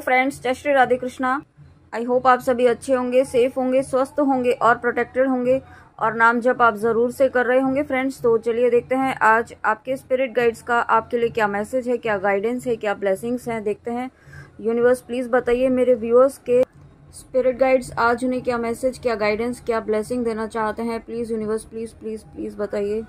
Friends जय Shri Radhe Krishna I hope आप सभी अच्छे होंगे सेफ होंगे स्वस्थ होंगे और प्रोटेक्टेड होंगे और नाम जब आप ज़रूर से कर रहे होंगे फ्रेंड्स तो चलिए देखते हैं आज आपके स्पिरिट गाइड्स का आपके लिए क्या मैसेज है क्या गाइडेंस है क्या ब्लेसिंग्स हैं देखते हैं यूनिवर्स प्लीज़ बताइए मेरे व्यूअर्स के स्पिरिट गाइड्स आज उन्हें क्या मैसेज क्या गाइडेंस क्या ब्लेसिंग देना चाहते हैं please universe please please please बताइए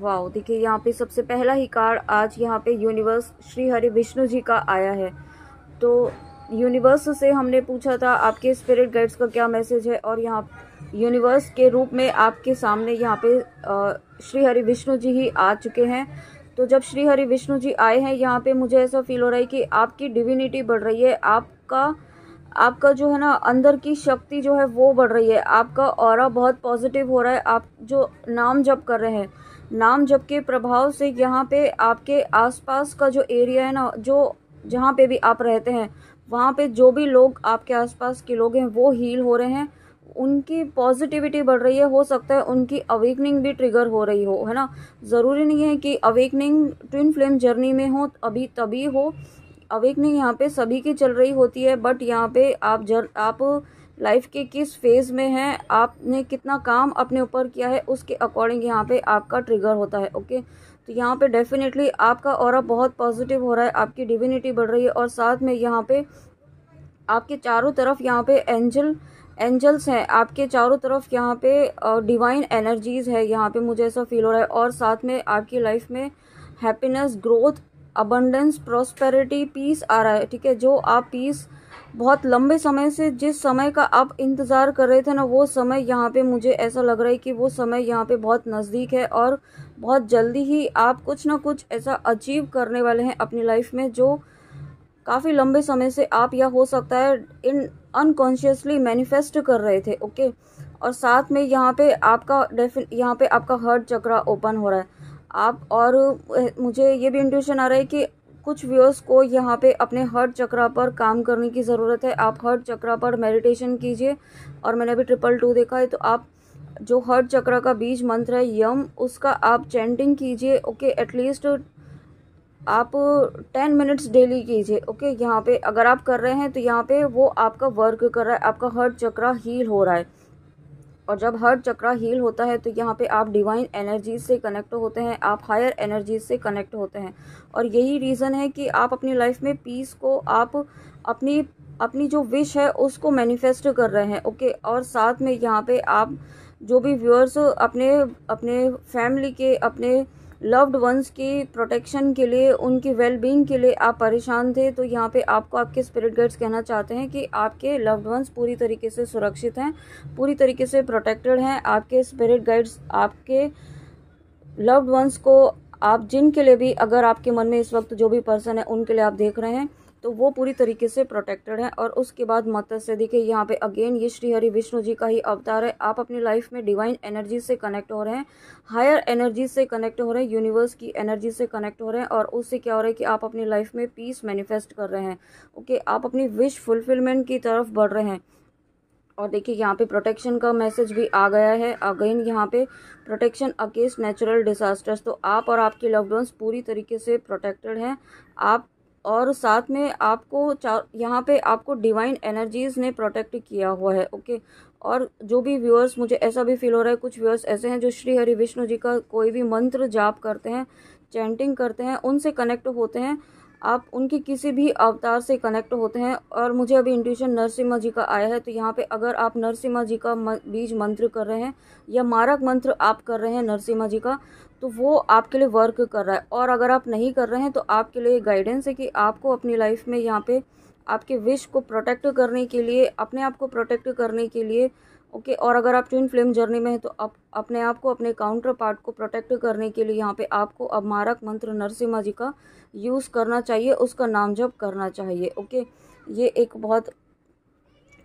वाह देखिए यहाँ पे सबसे पहला ही कार्ड आज यहाँ पे यूनिवर्स श्री हरि विष्णु जी का आया है तो यूनिवर्स से हमने पूछा था आपके स्पिरिट गाइड्स का क्या मैसेज है और यहाँ यूनिवर्स के रूप में आपके सामने यहाँ पे श्री हरि विष्णु जी ही आ चुके हैं तो जब श्री हरि विष्णु जी आए हैं यहाँ पे मुझे ऐसा फील हो रहा है कि आपकी डिविनिटी बढ़ रही है आपका आपका जो है ना अंदर की शक्ति जो है वो बढ़ रही है आपका और बहुत पॉजिटिव हो रहा है आप जो नाम जप कर रहे हैं नाम जप के प्रभाव से यहाँ पे आपके आसपास का जो एरिया है ना जो जहाँ पे भी आप रहते हैं वहाँ पे जो भी लोग आपके आसपास के लोग हैं वो हील हो रहे हैं उनकी पॉजिटिविटी बढ़ रही है हो सकता है उनकी अवेकनिंग भी ट्रिगर हो रही हो है ना ज़रूरी नहीं है कि अवेकनिंग ट्विन फ्लेम जर्नी में हो अभी तभी हो अवेकनिंग यहाँ पे सभी की चल रही होती है बट यहाँ पे आप जर आप लाइफ के किस फेज़ में है आपने कितना काम अपने ऊपर किया है उसके अकॉर्डिंग यहाँ पे आपका ट्रिगर होता है ओके तो यहाँ पे डेफिनेटली आपका और बहुत पॉजिटिव हो रहा है आपकी डिविनिटी बढ़ रही है और साथ में यहाँ पे आपके चारों तरफ यहाँ पे एंजल एंजल्स हैं आपके चारों तरफ यहाँ पे डिवाइन एनर्जीज़ है यहाँ पे मुझे ऐसा फील हो रहा है और साथ में आपकी लाइफ में happiness growth abundance prosperity peace आ रहा है ठीक है जो आप पीस बहुत लंबे समय से जिस समय का आप इंतज़ार कर रहे थे ना वो समय यहाँ पे मुझे ऐसा लग रहा है कि वो समय यहाँ पे बहुत नज़दीक है और बहुत जल्दी ही आप कुछ ना कुछ ऐसा अचीव करने वाले हैं अपनी लाइफ में जो काफ़ी लंबे समय से आप या हो सकता है इन अनकॉन्शियसली मैनिफेस्ट कर रहे थे ओके और साथ में यहाँ पे आपका डेफिन यहाँ पे आपका हर्ट चक्रा ओपन हो रहा है आप और मुझे ये भी इंट्यूशन आ रहा है कि कुछ व्यूअर्स को यहाँ पे अपने हर्ट चक्रा पर काम करने की ज़रूरत है आप हर्ट चक्रा पर मेडिटेशन कीजिए और मैंने अभी ट्रिपल टू देखा है तो आप जो हर्ट चक्रा का बीज मंत्र है यम उसका आप चैंटिंग कीजिए ओके एटलीस्ट आप टेन मिनट्स डेली कीजिए ओके यहाँ पे अगर आप कर रहे हैं तो यहाँ पे वो आपका वर्क कर रहा है आपका हर्ट चक्रा हील हो रहा है और जब हर चक्रा हील होता है तो यहाँ पे आप डिवाइन एनर्जी से कनेक्ट होते हैं आप हायर एनर्जी से कनेक्ट होते हैं और यही रीज़न है कि आप अपनी लाइफ में पीस को आप अपनी अपनी जो विश है उसको मैनिफेस्ट कर रहे हैं ओके और साथ में यहाँ पे आप जो भी व्यूअर्स अपने अपने फैमिली के अपने लव्ड वंस की प्रोटेक्शन के लिए उनकी वेलबींग के लिए आप परेशान थे तो यहाँ पे आपको आपके स्पिरिट गाइड्स कहना चाहते हैं कि आपके लव्ड वंस पूरी तरीके से सुरक्षित हैं पूरी तरीके से प्रोटेक्टेड हैं आपके स्पिरिट गाइड्स आपके लव्ड वंस को आप जिनके लिए भी अगर आपके मन में इस वक्त जो भी पर्सन है उनके लिए आप देख रहे हैं तो वो पूरी तरीके से प्रोटेक्टेड है और उसके बाद मत्स्य देखिए यहाँ पे अगेन ये श्री हरि विष्णु जी का ही अवतार है आप अपनी लाइफ में डिवाइन एनर्जी से कनेक्ट हो रहे हैं हायर एनर्जी से कनेक्ट हो रहे हैं यूनिवर्स की एनर्जी से कनेक्ट हो रहे हैं और उससे क्या हो रहा है कि आप अपनी लाइफ में पीस मैनिफेस्ट कर रहे हैं ओके आप अपनी विश फुलफिलमेंट की तरफ बढ़ रहे हैं और देखिए यहाँ पे प्रोटेक्शन का मैसेज भी आ गया है अगेन यहाँ पे प्रोटेक्शन अगेंस्ट नेचुरल डिजास्टर्स तो आप और आपके लव्ड वंस पूरी तरीके से प्रोटेक्टेड हैं आप और साथ में आपको चार यहाँ पे आपको डिवाइन एनर्जीज़ ने प्रोटेक्ट किया हुआ है ओके और जो भी व्यूअर्स मुझे ऐसा भी फील हो रहा है कुछ व्यूअर्स ऐसे हैं जो श्री हरि विष्णु जी का कोई भी मंत्र जाप करते हैं चैंटिंग करते हैं उनसे कनेक्ट होते हैं आप उनके किसी भी अवतार से कनेक्ट होते हैं और मुझे अभी इंट्यूशन नरसिम्हा जी का आया है तो यहाँ पे अगर आप नरसिम्हा जी का बीज मंत्र कर रहे हैं या मारक मंत्र आप कर रहे हैं नरसिम्हा जी का तो वो आपके लिए वर्क कर रहा है और अगर आप नहीं कर रहे हैं तो आपके लिए गाइडेंस है कि आपको अपनी लाइफ में यहाँ पे आपके विश को प्रोटेक्ट करने के लिए अपने आप को प्रोटेक्ट करने के लिए ओके okay, और अगर आप ट्विन फ्लेम जर्नी में हैं तो आप अपने आप को अपने काउंटर पार्ट को प्रोटेक्ट करने के लिए यहाँ पे आपको अब मारक मंत्र नरसिम्हा जी का यूज़ करना चाहिए उसका नाम जप करना चाहिए ओके okay? ये एक बहुत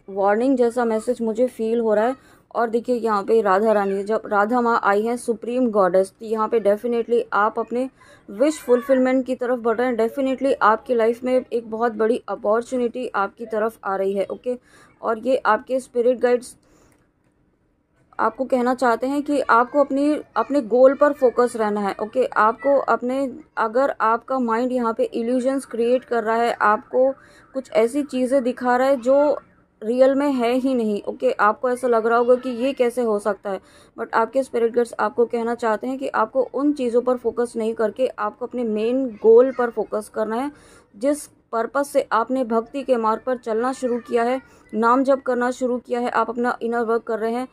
वार्निंग जैसा मैसेज मुझे फील हो रहा है और देखिए यहाँ पे राधा रानी है जब राधा माँ आई हैं सुप्रीम गॉडेस तो यहाँ पे डेफिनेटली आप अपने विश फुलफिलमेंट की तरफ बढ़ रहे हैं डेफिनेटली आपकी लाइफ में एक बहुत बड़ी अपॉर्चुनिटी आपकी तरफ आ रही है ओके और ये आपके स्पिरिट गाइड्स आपको कहना चाहते हैं कि आपको अपनी अपने गोल पर फोकस रहना है ओके आपको अपने अगर आपका माइंड यहाँ पे इल्यूजन्स क्रिएट कर रहा है आपको कुछ ऐसी चीज़ें दिखा रहा है जो रियल में है ही नहीं ओके okay, आपको ऐसा लग रहा होगा कि ये कैसे हो सकता है बट आपके स्पिरिट गर्ड्स आपको कहना चाहते हैं कि आपको उन चीज़ों पर फोकस नहीं करके आपको अपने मेन गोल पर फोकस करना है जिस पर्पस से आपने भक्ति के मार्ग पर चलना शुरू किया है नाम जब करना शुरू किया है आप अपना इनर वर्क कर रहे हैं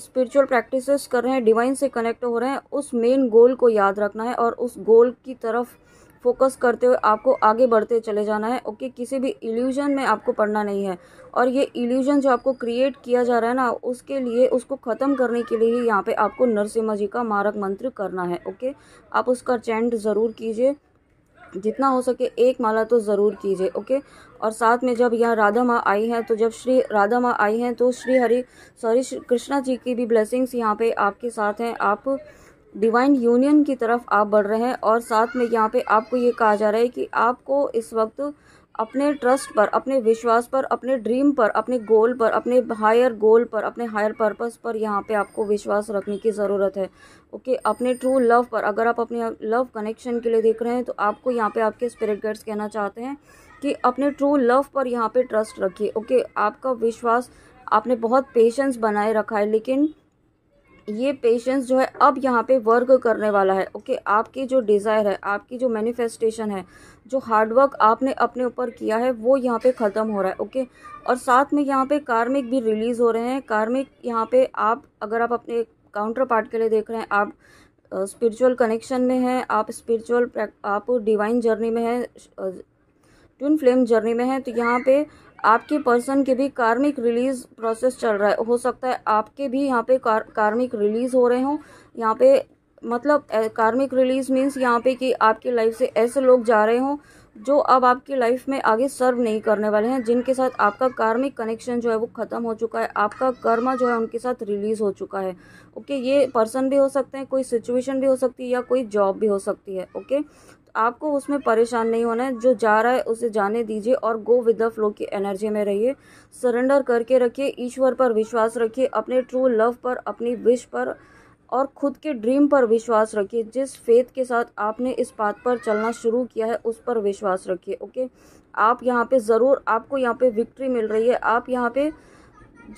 स्पिरिचुअल प्रैक्टिसेस कर रहे हैं डिवाइन से कनेक्ट हो रहे हैं उस मेन गोल को याद रखना है और उस गोल की तरफ फोकस करते हुए आपको आगे बढ़ते चले जाना है ओके किसी भी इल्यूजन में आपको पढ़ना नहीं है और ये इल्यूजन जो आपको क्रिएट किया जा रहा है ना उसके लिए उसको ख़त्म करने के लिए ही यहाँ पे आपको नरसिम्हा जी का मारक मंत्र करना है ओके आप उसका चैंट ज़रूर कीजिए जितना हो सके एक माला तो ज़रूर कीजिए ओके और साथ में जब यहाँ राधा माँ आई हैं तो जब श्री राधा माँ आई हैं तो श्री हरि सॉरी कृष्णा जी की भी ब्लेसिंग्स यहाँ पे आपके साथ हैं आप डिवाइन यूनियन की तरफ आप बढ़ रहे हैं और साथ में यहाँ पे आपको ये कहा जा रहा है कि आपको इस वक्त अपने ट्रस्ट पर अपने विश्वास पर अपने ड्रीम पर अपने गोल पर अपने हायर गोल पर अपने हायर पर्पस पर यहाँ पे आपको विश्वास रखने की ज़रूरत है ओके okay, अपने ट्रू लव पर अगर आप अपने लव कनेक्शन के लिए देख रहे हैं तो आपको यहाँ पे आपके स्पिरिट गाइड्स कहना चाहते हैं कि अपने ट्रू लव पर यहाँ पे ट्रस्ट रखिए ओके okay, आपका विश्वास आपने बहुत पेशेंस बनाए रखा है लेकिन ये पेशेंस जो है अब यहाँ पे वर्क करने वाला है ओके okay? आपकी जो डिज़ायर है आपकी जो मैनिफेस्टेशन है जो हार्डवर्क आपने अपने ऊपर किया है वो यहाँ पे ख़त्म हो रहा है ओके okay? और साथ में यहाँ पे कार्मिक भी रिलीज़ हो रहे हैं कार्मिक यहाँ पे आप अगर आप अपने काउंटर पार्ट के लिए देख रहे हैं आप स्पिरिचुअल uh, कनेक्शन में हैं आप स्परिचुअल आप डिवाइन जर्नी में हैं ट्विन फ्लेम जर्नी में हैं तो यहाँ पे आपके पर्सन के भी कार्मिक रिलीज प्रोसेस चल रहा है हो सकता है आपके भी यहाँ पे कार, कार्मिक रिलीज हो रहे हों यहाँ पे मतलब कार्मिक रिलीज मीन्स यहाँ पे कि आपकी लाइफ से ऐसे लोग जा रहे हों जो अब आपकी लाइफ में आगे सर्व नहीं करने वाले हैं जिनके साथ आपका कार्मिक कनेक्शन जो है वो ख़त्म हो चुका है आपका कर्मा जो है उनके साथ रिलीज़ हो चुका है ओके ये पर्सन भी हो सकते हैं कोई सिचुएशन भी हो सकती है या कोई जॉब भी हो सकती है ओके आपको उसमें परेशान नहीं होना है जो जा रहा है उसे जाने दीजिए और गो विद द फ्लो की एनर्जी में रहिए सरेंडर करके रखिए ईश्वर पर विश्वास रखिए अपने ट्रू लव पर अपनी विश पर और खुद के ड्रीम पर विश्वास रखिए जिस फेथ के साथ आपने इस बात पर चलना शुरू किया है उस पर विश्वास रखिए ओके आप यहाँ पे ज़रूर आपको यहाँ पे विक्ट्री मिल रही है आप यहाँ पे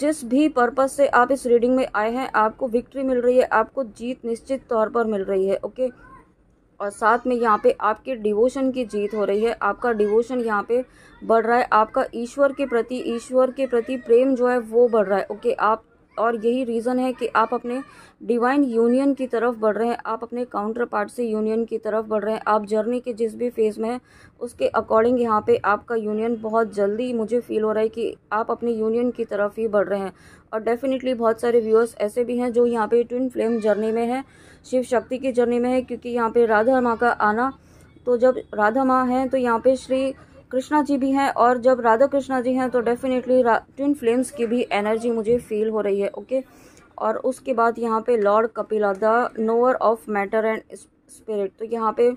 जिस भी पर्पज से आप इस रीडिंग में आए हैं आपको विक्ट्री मिल रही है आपको जीत निश्चित तौर पर मिल रही है ओके और साथ में यहाँ पे आपके डिवोशन की जीत हो रही है आपका डिवोशन यहाँ पे बढ़ रहा है आपका ईश्वर के प्रति ईश्वर के प्रति प्रेम जो है वो बढ़ रहा है ओके आप और यही रीज़न है कि आप अपने डिवाइन यूनियन की तरफ बढ़ रहे हैं आप अपने काउंटर पार्ट से यूनियन की तरफ बढ़ रहे हैं आप जर्नी के जिस भी फेज़ में हैं उसके अकॉर्डिंग यहाँ पे आपका यूनियन बहुत जल्दी मुझे फील हो रहा है कि आप अपने यूनियन की तरफ ही बढ़ रहे हैं और डेफिनेटली बहुत सारे व्यूअर्स ऐसे भी हैं जो यहाँ पर ट्विन फ्लेम जर्नी में है शिव शक्ति की जर्नी में है क्योंकि यहाँ पर राधा माँ का आना तो जब राधा माँ हैं तो यहाँ पर श्री कृष्णा जी भी हैं और जब राधा कृष्णा जी हैं तो डेफिनेटली ट्विन फ्लेम्स की भी एनर्जी मुझे फील हो रही है ओके और उसके बाद यहाँ पे lord Kapila the knower of matter and spirit तो यहाँ पे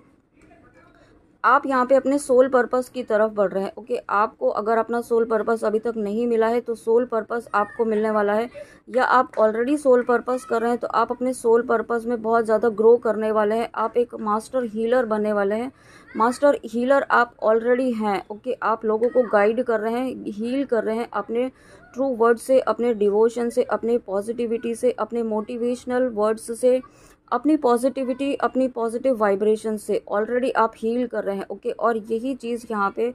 आप यहाँ पे अपने सोल पर्पस की तरफ बढ़ रहे हैं ओके आपको अगर अपना सोल पर्पस अभी तक नहीं मिला है तो सोल पर्पस आपको मिलने वाला है या आप ऑलरेडी सोल पर्पस कर रहे हैं तो आप अपने सोल पर्पस में बहुत ज़्यादा ग्रो करने वाले हैं आप एक मास्टर हीलर बनने वाले हैं मास्टर हीलर आप ऑलरेडी हैं ओके आप लोगों को गाइड कर रहे हैं हील कर रहे हैं अपने ट्रू वर्ड से अपने डिवोशन से अपने पॉजिटिविटी से अपने मोटिवेशनल वर्ड्स से अपनी पॉजिटिविटी अपनी पॉजिटिव वाइब्रेशन से ऑलरेडी आप हील कर रहे हैं ओके okay? और यही चीज़ यहाँ पे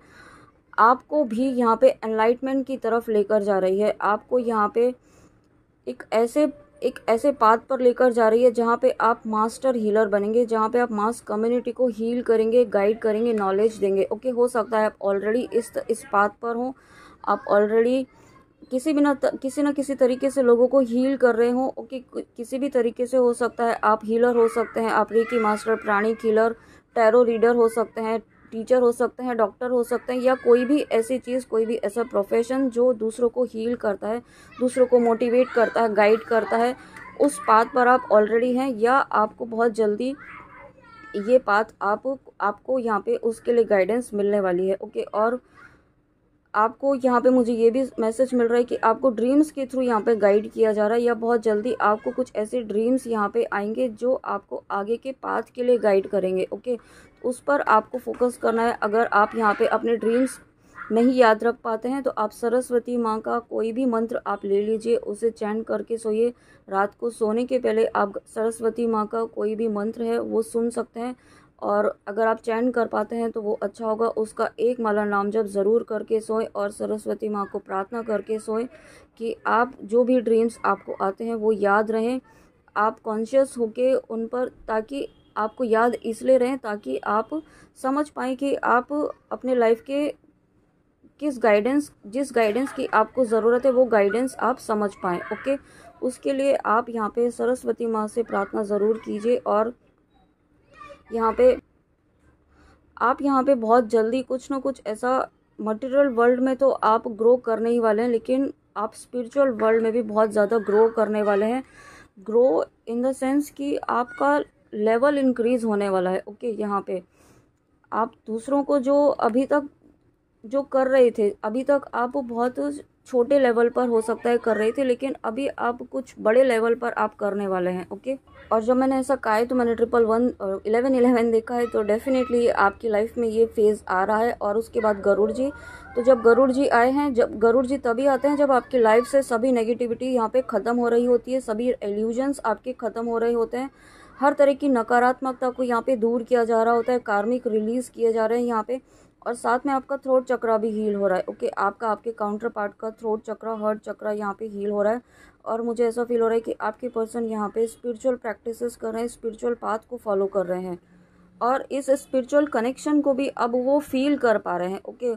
आपको भी यहाँ पे एनलाइटमेंट की तरफ लेकर जा रही है आपको यहाँ पे एक ऐसे एक ऐसे पाथ पर लेकर जा रही है जहाँ पे आप मास्टर हीलर बनेंगे जहाँ पे आप मास कम्युनिटी को हील करेंगे गाइड करेंगे नॉलेज देंगे ओके okay? हो सकता है आप ऑलरेडी इस इस पाथ पर हों आप ऑलरेडी किसी भी ना किसी ना किसी तरीके से लोगों को हील कर रहे हो कि किसी भी तरीके से हो सकता है आप हीलर हो सकते हैं आप रिकी मास्टर प्राणी किलर टैरो रीडर हो सकते हैं टीचर हो सकते हैं डॉक्टर हो सकते हैं या कोई भी ऐसी चीज़ कोई भी ऐसा प्रोफेशन जो दूसरों को हील करता है दूसरों को मोटिवेट करता है गाइड करता है उस पाथ पर आप ऑलरेडी हैं या आपको बहुत जल्दी ये पाथ आप आपको यहाँ पे उसके लिए गाइडेंस मिलने वाली है ओके और आपको यहाँ पे मुझे ये भी मैसेज मिल रहा है कि आपको ड्रीम्स के थ्रू यहाँ पे गाइड किया जा रहा है या बहुत जल्दी आपको कुछ ऐसे ड्रीम्स यहाँ पे आएंगे जो आपको आगे के पाथ के लिए गाइड करेंगे ओके उस पर आपको फोकस करना है अगर आप यहाँ पे अपने ड्रीम्स नहीं याद रख पाते हैं तो आप सरस्वती माँ का कोई भी मंत्र आप ले लीजिए उसे चैन करके सोइए रात को सोने के पहले आप सरस्वती माँ का कोई भी मंत्र है वो सुन सकते हैं और अगर आप चैन कर पाते हैं तो वो अच्छा होगा उसका एक माला नाम जब ज़रूर करके सोएं और सरस्वती माँ को प्रार्थना करके सोएं कि आप जो भी ड्रीम्स आपको आते हैं वो याद रहें आप कॉन्शियस होके उन पर ताकि आपको याद इसलिए रहें ताकि आप समझ पाएँ कि आप अपने लाइफ के किस गाइडेंस जिस गाइडेंस की आपको ज़रूरत है वो गाइडेंस आप समझ पाएँ ओके उसके लिए आप यहाँ पे सरस्वती माँ से प्रार्थना ज़रूर कीजिए और यहाँ पे आप यहाँ पे बहुत जल्दी कुछ ना कुछ ऐसा मटेरियल वर्ल्ड में तो आप ग्रो करने ही वाले हैं लेकिन आप स्पिरिचुअल वर्ल्ड में भी बहुत ज़्यादा ग्रो करने वाले हैं ग्रो इन देंस कि आपका लेवल इंक्रीज होने वाला है ओके यहाँ पे आप दूसरों को जो अभी तक जो कर रहे थे अभी तक आप बहुत छोटे लेवल पर हो सकता है कर रहे थे लेकिन अभी आप कुछ बड़े लेवल पर आप करने वाले हैं ओके और जब मैंने ऐसा कहा है तो मैंने ट्रिपल वन इलेवन इलेवन देखा है तो डेफिनेटली आपकी लाइफ में ये फेज़ आ रहा है और उसके बाद गरुड़ जी तो जब गरुड़ जी आए हैं जब गरुड़ जी तभी आते हैं जब आपकी लाइफ से सभी नेगेटिविटी यहाँ पे ख़त्म हो रही होती है सभी एल्यूजन्स आपके ख़त्म हो रहे होते हैं हर तरह की नकारात्मकता को यहाँ पे दूर किया जा रहा होता है कार्मिक रिलीज़ किए जा रहे हैं यहाँ पे और साथ में आपका थ्रोट चक्रा भी हील हो रहा है ओके आपका आपके काउंटर पार्ट का थ्रोट चक्रा हर्ट चक्रा यहाँ पे हील हो रहा है और मुझे ऐसा फील हो रहा है कि आपके पर्सन यहाँ पे स्पिरिचुअल प्रैक्टिसेस कर रहे हैं स्पिरिचुअल पाथ को फॉलो कर रहे हैं और इस स्पिरिचुअल कनेक्शन को भी अब वो फील कर पा रहे हैं ओके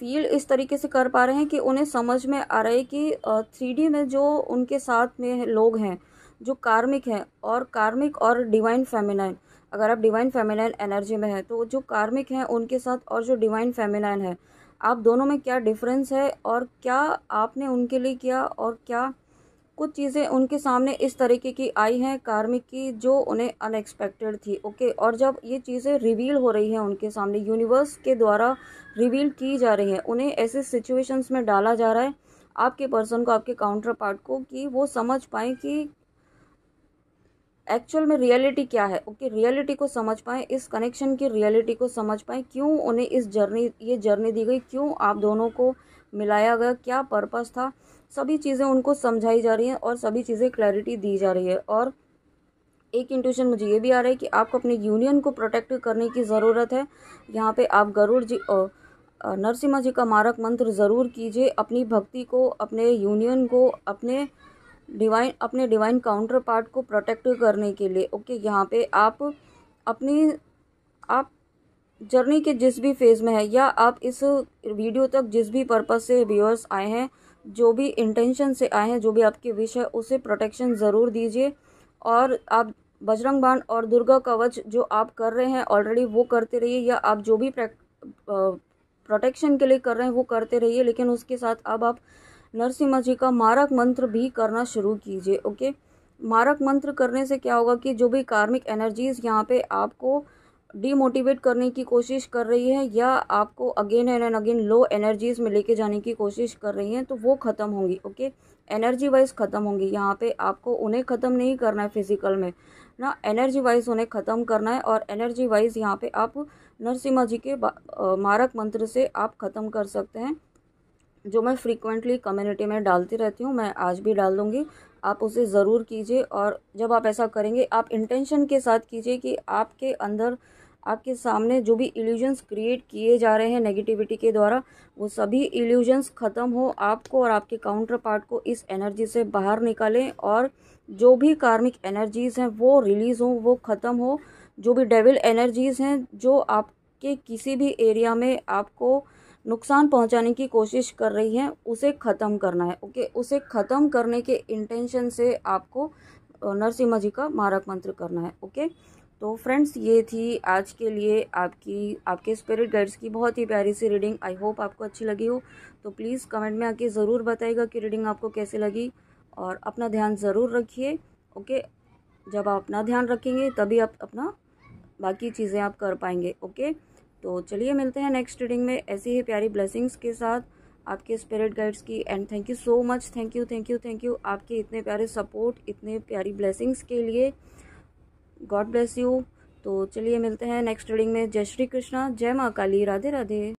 फील इस तरीके से कर पा रहे हैं कि उन्हें समझ में आ रहा है कि थ्री में जो उनके साथ में लोग हैं जो कार्मिक हैं और कार्मिक और डिवाइन फेमिनाइन अगर आप डिवाइन फेमिलाइन एनर्जी में हैं तो जो कार्मिक हैं उनके साथ और जो डिवाइन फेमिलाइन है आप दोनों में क्या डिफरेंस है और क्या आपने उनके लिए किया और क्या कुछ चीज़ें उनके सामने इस तरीके की आई हैं कार्मिक की जो उन्हें अनएक्सपेक्टेड थी ओके और जब ये चीज़ें रिवील हो रही हैं उनके सामने यूनिवर्स के द्वारा रिवील की जा रही हैं उन्हें ऐसे सिचुएशंस में डाला जा रहा है आपके पर्सन को आपके काउंटर पार्ट को कि वो समझ पाएँ कि एक्चुअल में रियलिटी क्या है ओके रियलिटी को समझ पाएँ इस कनेक्शन की रियलिटी को समझ पाएँ क्यों उन्हें इस जर्नी ये जर्नी दी गई क्यों आप दोनों को मिलाया गया क्या पर्पज था सभी चीज़ें उनको समझाई जा रही हैं और सभी चीज़ें क्लैरिटी दी जा रही है और एक इंट्यूशन मुझे ये भी आ रहा है कि आपको अपने यूनियन को प्रोटेक्ट करने की ज़रूरत है यहाँ पे आप गरुड़ जी नरसिम्हा जी का मारक मंत्र ज़रूर कीजिए अपनी भक्ति को अपने यूनियन को अपने डिवाइन अपने डिवाइन काउंटर पार्ट को प्रोटेक्ट करने के लिए ओके okay, यहाँ पे आप अपनी आप जर्नी के जिस भी फेज़ में है या आप इस वीडियो तक जिस भी पर्पज़ से व्यूअर्स आए हैं जो भी इंटेंशन से आए हैं जो भी आपकी विश है उसे प्रोटेक्शन ज़रूर दीजिए और आप बजरंग बाण और दुर्गा कवच जो आप कर रहे हैं ऑलरेडी वो करते रहिए या आप जो भी प्रोटेक्शन के लिए कर रहे हैं वो करते रहिए लेकिन उसके साथ अब आप नरसिम्हा जी का मारक मंत्र भी करना शुरू कीजिए ओके मारक मंत्र करने से क्या होगा कि जो भी कार्मिक एनर्जीज यहाँ पे आपको डीमोटिवेट करने की कोशिश कर रही है या आपको again and and again low energies में लेके जाने की कोशिश कर रही हैं तो वो ख़त्म होंगी ओके एनर्जी वाइज ख़त्म होंगी यहाँ पे आपको उन्हें ख़त्म नहीं करना है फिजिकल में ना एनर्जी वाइज उन्हें ख़त्म करना है और एनर्जी वाइज यहाँ पे आप नरसिम्हा जी के मारक मंत्र से आप ख़त्म कर सकते हैं जो मैं फ्रीक्वेंटली कम्युनिटी में डालती रहती हूँ मैं आज भी डाल दूँगी आप उसे ज़रूर कीजिए और जब आप ऐसा करेंगे आप इंटेंशन के साथ कीजिए कि आपके अंदर आपके सामने जो भी इल्यूजन्स क्रिएट किए जा रहे हैं नेगेटिविटी के द्वारा वो सभी इल्यूजन्स ख़त्म हो आपको और आपके काउंटर पार्ट को इस एनर्जी से बाहर निकालें और जो भी कार्मिक एनर्जीज़ हैं वो रिलीज़ हों वो ख़त्म हो जो भी डेविल एनर्जीज़ हैं जो आपके किसी भी एरिया में आपको नुकसान पहुंचाने की कोशिश कर रही है उसे ख़त्म करना है ओके उसे ख़त्म करने के इंटेंशन से आपको नरसिम्हा जी का मारक मंत्र करना है ओके तो फ्रेंड्स ये थी आज के लिए आपकी आपके स्पिरिट गाइड्स की बहुत ही प्यारी सी रीडिंग आई होप आपको अच्छी लगी हो तो प्लीज़ कमेंट में आके ज़रूर बताएगा कि रीडिंग आपको कैसे लगी और अपना ध्यान ज़रूर रखिए ओके जब आप अपना ध्यान रखेंगे तभी आप अपना बाकी चीज़ें आप कर पाएंगे ओके तो चलिए मिलते हैं नेक्स्ट रीडिंग में ऐसी ही प्यारी ब्लेसिंग्स के साथ आपके स्पिरिट गाइड्स की and thank you so much thank you thank you thank you आपके इतने प्यारे सपोर्ट इतने प्यारी ब्लेसिंग्स के लिए गॉड ब्लेस यू तो चलिए मिलते हैं नेक्स्ट रीडिंग में जय श्री कृष्णा जय माँ काली राधे राधे